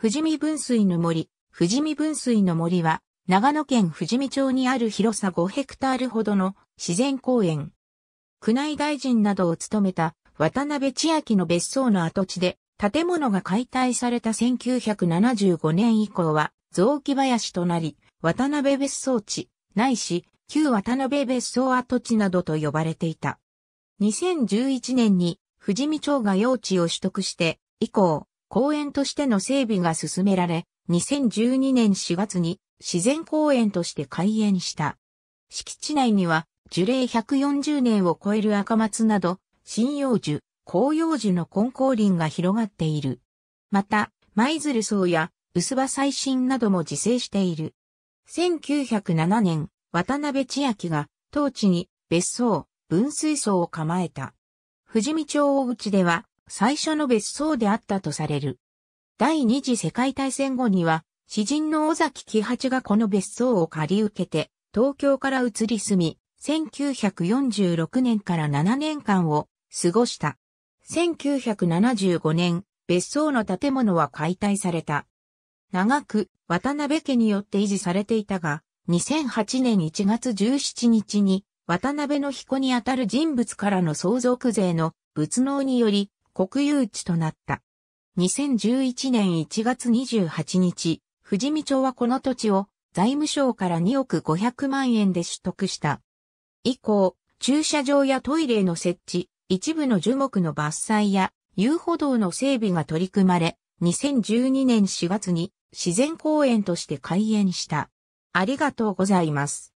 富士見分水の森、富士見分水の森は、長野県富士見町にある広さ5ヘクタールほどの自然公園。宮内大臣などを務めた渡辺千秋の別荘の跡地で、建物が解体された1975年以降は、雑木林となり、渡辺別荘地、ないし、旧渡辺別荘跡地などと呼ばれていた。2011年に富士見町が用地を取得して、以降、公園としての整備が進められ、2012年4月に自然公園として開園した。敷地内には樹齢140年を超える赤松など、針葉樹、紅葉樹の根高林が広がっている。また、舞鶴草や薄葉最新なども自生している。1907年、渡辺千秋が当地に別荘、分水槽を構えた。富士見町大内では最初の別荘であったとされる。第二次世界大戦後には、詩人の尾崎喜八がこの別荘を借り受けて、東京から移り住み、1946年から7年間を過ごした。1975年、別荘の建物は解体された。長く渡辺家によって維持されていたが、2008年1月17日に渡辺の彦にあたる人物からの相続税の仏納により国有地となった。2011年1月28日、富士見町はこの土地を財務省から2億500万円で取得した。以降、駐車場やトイレの設置、一部の樹木の伐採や遊歩道の整備が取り組まれ、2012年4月に自然公園として開園した。ありがとうございます。